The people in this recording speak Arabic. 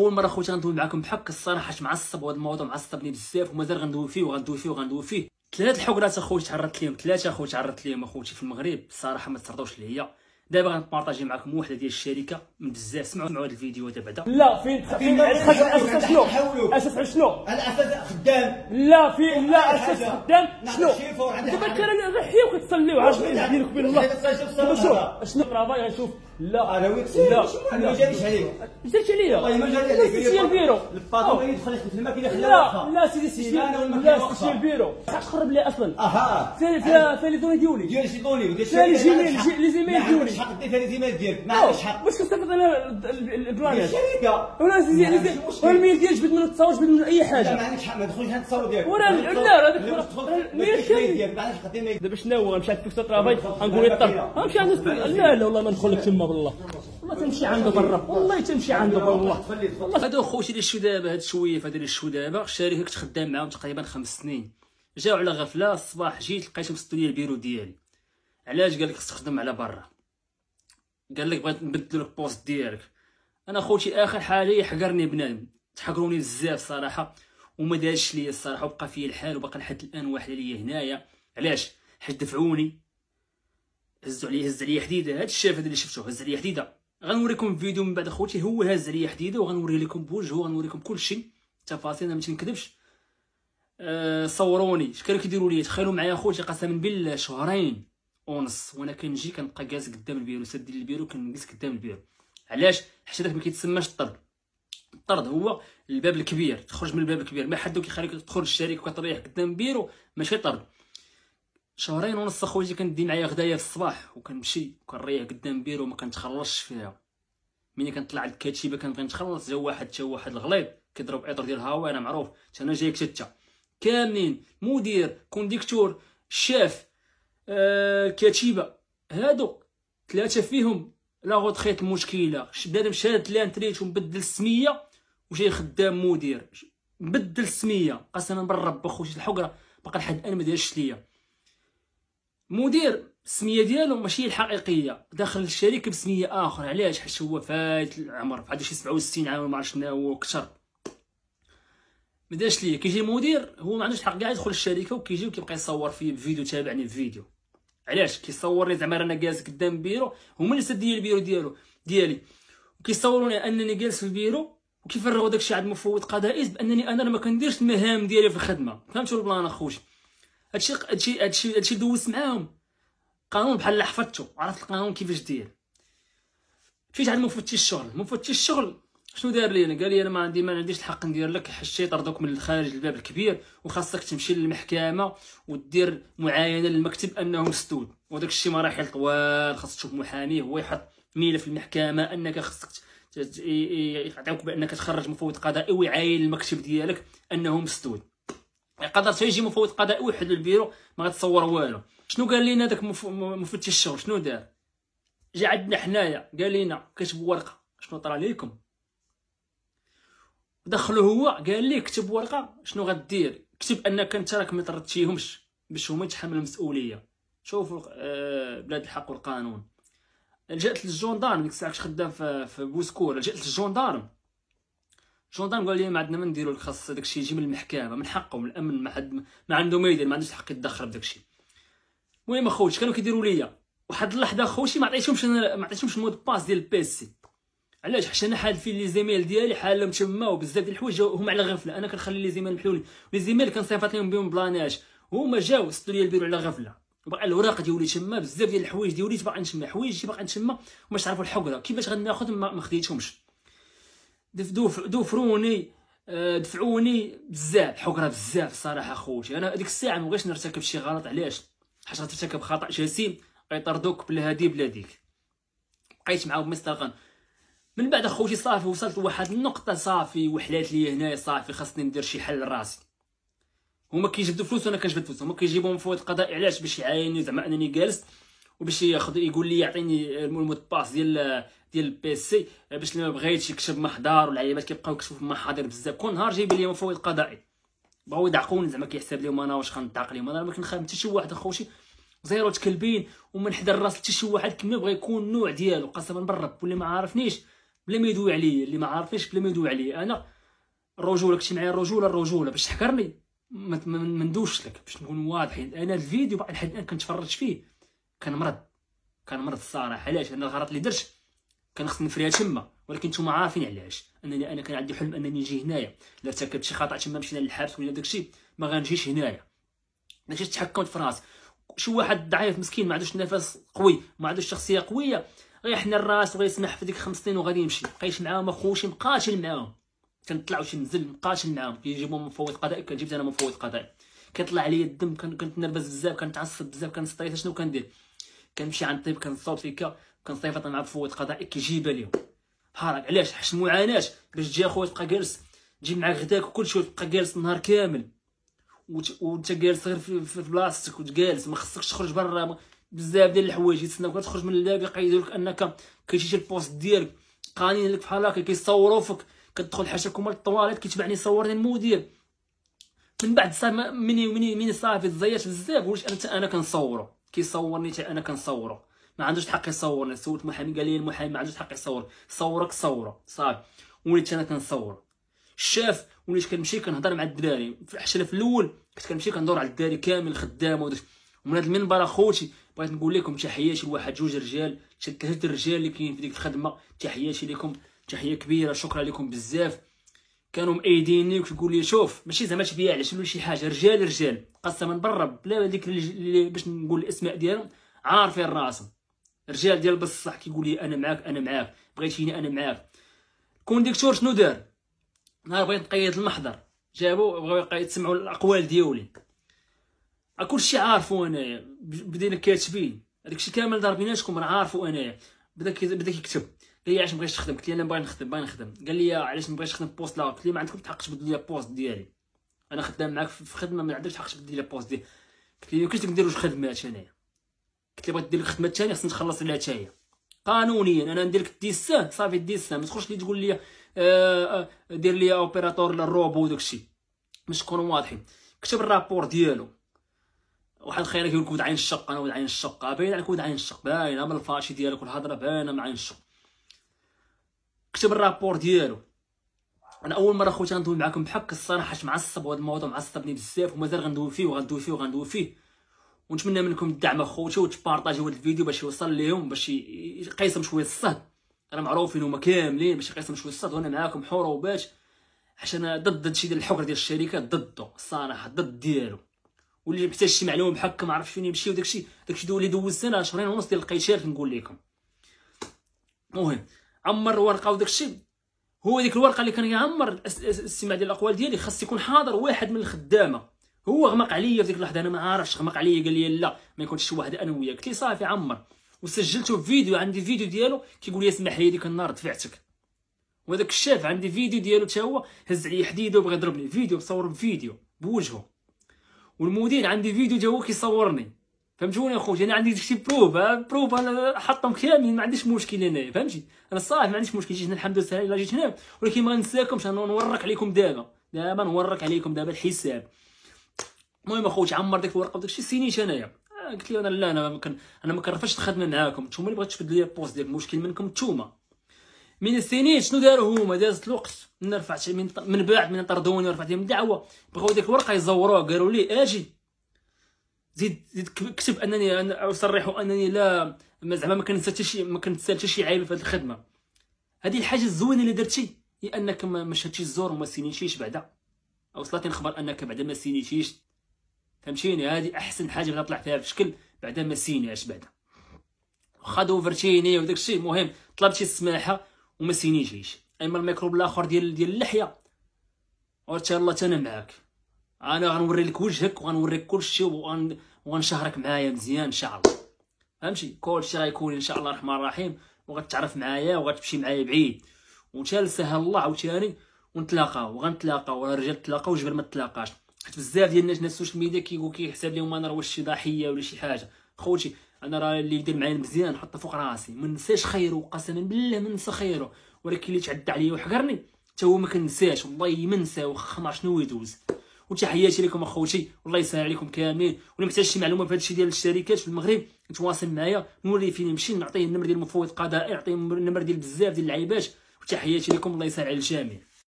اول مره خوتي غندوي معكم بحق الصراحه حيت معصب وهذا الموضوع معصبني بزاف ومازال غندوي فيه وغندوي فيه وغندوي فيه ثلاثه الحقرات اخوتي تعرضت ليهم ثلاثه اخوتي تعرضت ليهم اخوتي في المغرب الصراحه ما تسرطوش ليا دابا غنبارطاجي معكم وحده ديال الشركه من بزاف سمعوا سمعوا هذا الفيديو دابا بعدا لا فين فين اسس شنو اسس شنو الاساس خدام لا في لا اسس خدام شنو دابا كان غير وكتصليو عاش عرفت بينك بين الله شوف شنو راه باغي غنشوف لا انا وي لا انا ما جاريش عليك جاريش عليا والله ما جاري عليك سيتي البيرو الباطون اللي دخل في الماكينه خلاها لا لا سيدي سيتي لا سيتي البيرو خاصك تقرب لي اصلا اها في في لي دوني ديولي ديال شي دوني ديال شي لي جيميل لي جيميل ديولي حق الحق دير ثلاثينات ديالك ما عندكش حق واش كنستافد انا البلان شركه ولا الميل ديال جبد من التصاور جبد من اي حاجه ما عندكش حق ما تدخلش هاد التصاور ديالك ورا لا هذاك الميل ديالك ما عندكش حق دابا شنو هو مشات فيك ترافاي غنقول يطر غنمشي عند لا لا والله ما ندخل لك تما بالله والله تمشي عنده برا والله تمشي عنده برا والله هادو خوتي اللي شفتو دابا هاد الشويف فهاد اللي شتو دابا شاري كنت خدام معاهم تقريبا خمس سنين جاو على غفله الصباح جيت لقيتهم سدوا لي البيرو ديالي علاش قال لك خصك تخدم على برا قال لك بغيت نبدل البوست ديالك انا خوتي اخر حاجه حقرني بنادم تحقروني بزاف صراحه وما دارش ليا الصراحه وبقى فيا الحال وباقي لحد الان واحد ليا هنايا علاش حيت دفعوني هزوا عليا هز عليا حديده هاد الشاف هذا اللي شفتوه هز عليا حديده غنوريكم فيديو من بعد خوتي هو هز عليا حديده وغنوري لكم بوجهه وغنوريكم كلشي تفاصيل ما تنكذبش أه صوروني اش كانوا كيديروا لي تخيلوا معايا خوتي قسما بالله شهرين ونص وانا كنجي كنبقى جالس قدام البيرو سد البيرو كنجلس قدام البيرو علاش حيت هذاك ما كيتسماش الطرد الطرد هو الباب الكبير تخرج من الباب الكبير ما حد كيخليك تدخل الشريك وكتريح قدام البيرو ماشي طرد شهرين ونص اخويا كندي معايا غدايا في الصباح وكنمشي وكنريح قدام بيرو ما كنتخلصش فيها ملي كنطلع للكاتشيبه كنبغي نتخلص جا واحد تا واحد الغليظ كيضرب عطر ديال هاوي انا معروف انا جايك شتا كاملين مدير كونديكتور شاف آه، كتيبه هادو ثلاثه فيهم لا غوتخيط المشكله بنادم شاد لانتريت ومبدل السميه وجاي خدام مدير مبدل السميه قسما بالرب اخوتي الحقره باقي لحد الان ما ليا مدير السميه ديالو ماشي الحقيقيه داخل الشركه بسميه اخر علاش حيت هو فايت العمر فعاد شي 67 عام ما عرفت شنو اكثر ما دارش ليا كيجي مدير هو ما عندوش الحق كاع يدخل الشركه وكيجي وكيبقى يصور فيه فيديو تابعني فيديو علاش كيصورني زعما رانا جالس قدام بيرو هما اللي سديين البيرو ديالو ديالي وكيصوروني انني جالس في البيرو وكيفرغوا داكشي عند مفوض قضائيس بانني انا ما كنديرش المهام ديالي في الخدمه فهمتوا البلان اخوتي هادشي هادشي هادشي هادشي دوزت معاهم قانون بحال حفظته عرفت القانون كيفاش داير مشيت عند مفتش الشغل مفتش الشغل شنو دار لينا قال لي انا ما عندي ما عنديش الحق ندير لك حشي طردوك من الخارج الباب الكبير وخاصك تمشي للمحكمه ودير معاينه للمكتب انه مسدود وداك الشيء مراحل طوال خاصك تشوف محامي هو يحط ميله في المحكمه انك خاصك يعطيوك بانك تخرج مفوض قضائي ويعاين المكتب ديالك انه مسدود قدرت يجي مفوض قضائي ويحل البيرو ما غتصور والو شنو قال لينا داك مفتش الشغل شنو دار جا عندنا حنايا قال لينا كتب ورقه شنو طرا ليكم دخلو هو قال لي كتب ورقه شنو غدير كتب انك انت راك ما طردتيهمش باش هما يتحملوا المسؤوليه شوفوا آه بلاد الحق والقانون لجأت للجوندارم ديك الساعه كنت خدام في, في بوسكور لجأت للجوندارم الجوندارم قال لي ما عندنا ما نديرو خاص داكشي يجي من المحكمه من حقهم الامن ما حد ما عنده ما يدير ما عندوش الحق يتدخل بداكشي المهم اخوتي كانوا كيديروا ليا واحد اللحظه اخوتي ما عطيتهمش ما عطيتهمش المود باس ديال البيسي علاش حشنا انا حال في لي زيميل ديالي حالهم تما وبزاف ديال الحوايج هما على غفله انا كنخلي لي زيميل محلولين لي زيميل كنصيفط لهم بهم بلاناج هما جاو سطوا لي البيرو على غفله وبقى الوراق ديولي تما بزاف ديال الحوايج ديولي تبقى نتما حوايج باقا نتما وما تعرفوا الحقره كيفاش غناخذ ما خديتهمش دوفروني آه، دفعوني بزاف حقره بزاف الصراحه خوتي انا ديك الساعه ما بغيتش نرتكب شي غلط علاش حيت غترتكب خطا جسيم غيطردوك بلا هادي بلا ديك بقيت معاهم مستقن من بعد اخوتي صافي وصلت لواحد النقطه صافي وحلات لي هنايا صافي خاصني ندير شي حل لراسي هما كيجبدوا فلوس وانا كنجبد فلوس هما كيجيبوهم في القضاء علاش باش يعايني زعما انني جالس وباش ياخذ يقول لي يعطيني المود باس ديال ديال البي سي باش اللي ما بغيتش يكشف محضر والعيبات كيبقاو يكشفوا في محاضر بزاف كل نهار جايب لي مفوض قضائي بغاو يدعقوني زعما كيحسب لهم انا واش غنتعق لهم انا ما كنخاف حتى شي واحد اخوتي زيرو تكلبين وما حدا راس حتى شي واحد كما بغا يكون النوع ديالو قسما بالرب واللي ما عارفنيش بلا ما يدوي عليا اللي ما عارفش بلا ما يدوي عليا انا الرجوله كنتي معايا الرجوله الرجوله باش تحكرني ما مندوش لك باش نكون واضحين انا الفيديو بعد حد الان كنتفرج فيه كان مرض كان مرض الصراحه علاش انا الغلط اللي درت كان خصني نفريها تما ولكن نتوما عارفين علاش انني انا كان عندي حلم انني نجي هنايا لا ارتكبت شي خطا تما مشينا للحبس ولا داكشي ما غنجيش هنايا ماشي تحكمت في راسي شي واحد ضعيف مسكين ما عندوش نفس قوي ما عندوش شخصيه قويه غيحنى الراس وغيسمح في ديك خمس سنين وغادي يمشي بقيت معاهم اخوشي مقاتل معاهم كنطلع نزل مقاتل معاهم كيجيبو مفوض قضائي كنجيب انا مفوض قضائي كيطلع عليا الدم كنت نرفز بزاف كنتعصب بزاف كنستريس شنو كندير كنمشي عند الطبيب كنصوب فيك كنصيفط مع مفوض قضائي كيجيبها ليهم هارك علاش حش معاناش باش تجي اخويا تبقى جالس تجيب معاك غداك وكلشي وتبقى جالس النهار كامل وانت جالس غير في, بلاصتك وتجالس ما خصكش تخرج برا بزاف ديال الحوايج كيتسناوك تخرج من اللاب كيديروا لك انك كيجي البوست ديالك قانين لك بحال هكا كيصوروا فيك كتدخل حاشاك هما للطواليت كيتبعني صورني المدير من بعد صافي مني مني مني صافي تزيات بزاف وليت انا انا كنصورو كيصورني حتى انا كنصورو ما عندوش الحق يصورني سولت المحامي قال لي المحامي ما عندوش الحق يصور صورك صوره صافي وليت انا كنصور شاف وليت كنمشي كنهضر مع الدراري في الحشره في الاول كنت كنمشي كندور على الدراري كامل خدامه ومن هذا المنبر اخوتي بغيت نقول لكم تحياتي لواحد جوج رجال ثلاثه الرجال اللي كاين في ديك الخدمه تحياتي لكم تحيه كبيره شكرا لكم بزاف كانوا مأيديني وكيقول لي شوف ماشي زعما تبيع على شنو شي حاجه رجال رجال قسما بالرب بلا ديك باش نقول الاسماء ديالهم عارفين راسهم رجال ديال بصح كيقول لي انا معاك انا معاك بغيتيني انا معاك الكونديكتور شنو دار نهار بغيت نقيد المحضر جابو بغاو يسمعوا الاقوال ديالي كلشي عارفو انايا بدينا كاتبين الشيء كامل دار بيناتكم راه عارفو انايا بدا بدا كيكتب قال لي علاش بغيتش تخدم قلت له انا باغي نخدم باغي نخدم قال لي علاش بغيتش تخدم بوست لا قلت له ما عندكم الحق تبدل لي البوست ديالي انا خدام معاك في خدمه ما عندكش الحق تبدل لي البوست ديالي قلت له كنت ندير جوج خدمات انايا قلت له بغيت دير خدمه ثانيه خصني نخلص عليها حتى قانونيا انا ندير لك الديسان صافي الديسان ما تخرجش لي تقول لي آه، آه، دير لي اوبيراتور للروبو وداكشي باش نكونوا واضحين كتب الرابور ديالو واحد الخير كيقول لك ود عين الشق انا ود عين الشق باين عليك ود عين الشق باينه من الفاشي ديالك والهضره باينه من عين الشق كتب الرابور ديالو انا اول مره خوتي غندوي معاكم بحق الصراحه حيت معصب وهذا الموضوع معصبني بزاف ومازال غندوي فيه وغندوي فيه وغندوي فيه ونتمنى منكم الدعم اخوتي وتبارطاجيو هذا الفيديو باش يوصل ليهم باش يقيسهم شويه الصهد انا معروفين هما كاملين باش يقيسهم شويه الصهد وانا معاكم حروبات حيت انا ضد هادشي ديال الحكر ديال الشركات ضده الصراحه ضد ديالو واللي محتاج شي معلومه بحق ما عرفتش فين يمشي وداكشي داكشي دول دوزت انا شهرين ونص ديال القيشير نقول لكم المهم عمر الورقه وداكشي هو ديك الورقه اللي كان يعمر الاستماع ديال الاقوال ديالي خاص يكون حاضر واحد من الخدامه هو غمق عليا في ديك اللحظه انا ما عارفش غمق عليا قال لي لا ما يكونش شي واحد انا وياك قلت صافي عمر وسجلته في فيديو عندي فيديو ديالو كيقول لي اسمح لي ديك النهار دفعتك وهذاك الشاف عندي فيديو ديالو حتى هو هز عليا حديده وبغى يضربني فيديو مصور بفيديو بوجهه والمدير عندي فيديو جاو كيصورني فهمتوني اخوتي انا عندي داكشي بروف آه، بروف انا حطهم كاملين ما عنديش مشكل انايا فهمتي انا صافي ما عنديش مشكل جيت هنا الحمد لله الا جيت هنا ولكن ما انا نورك عليكم دابا دابا نورك عليكم دابا الحساب المهم اخوتي عمر ديك الورقه وداكشي سينيت انايا آه، قلت لي انا لا انا ما انا ما كنرفضش الخدمه معاكم نتوما اللي بغيتوا تفد لي البوست ديال المشكل منكم نتوما من السنين شنو داروا هما داز الوقت من رفعت من من بعد من طردوني ورفعت لهم الدعوه بغاو ديك الورقه يزوروها قالوا لي اجي زيد زيد كتب انني اصرح انني لا زعما ما كنسى حتى شي ما كنسى حتى شي عيب في هذه الخدمه هذه الحاجه الزوينه اللي درتي هي انك ما مشيتيش الزور وما سينيتيش بعدا وصلتني الخبر انك بعدا ما سينيتيش فهمتيني هذه احسن حاجه بغيت نطلع فيها في شكل بعدا ما سينيتش بعدا واخا دوفرتيني وداك الشيء المهم طلبتي السماحه وما سينيجيش اما الميكروب الاخر ديال ديال اللحيه وان شاء الله انا معاك انا غنوري لك وجهك وغنوريك كلشي وغن وغنشهرك معايا مزيان ان شاء الله فهمتي كلشي غيكون ان شاء الله الرحمن الرحيم وغتعرف معايا وغتمشي معايا بعيد وان سهل الله عاوتاني ونتلاقاو وغنتلاقاو ولا رجال تلاقاو جبل ما تلاقاش حيت بزاف ديال الناس السوشيال ميديا كيقول كيحسب لهم انا راه واش شي ضحيه ولا شي حاجه خوتي انا راه اللي يدير معايا مزيان نحطه فوق راسي ما ننساش خيره قسما بالله ما ننسى خيره ولكن اللي تعدى عليا وحقرني حتى هو ما كنساش والله ما ننسى واخا ما شنو يدوز وتحياتي لكم اخوتي والله يسهل عليكم كاملين ولا محتاج شي معلومه في هادشي ديال الشركات في المغرب تواصل معايا نوري فين نمشي نعطيه النمر ديال المفوض قضائي نعطيه النمر ديال بزاف ديال اللعيبات وتحياتي لكم الله يسهل على الجميع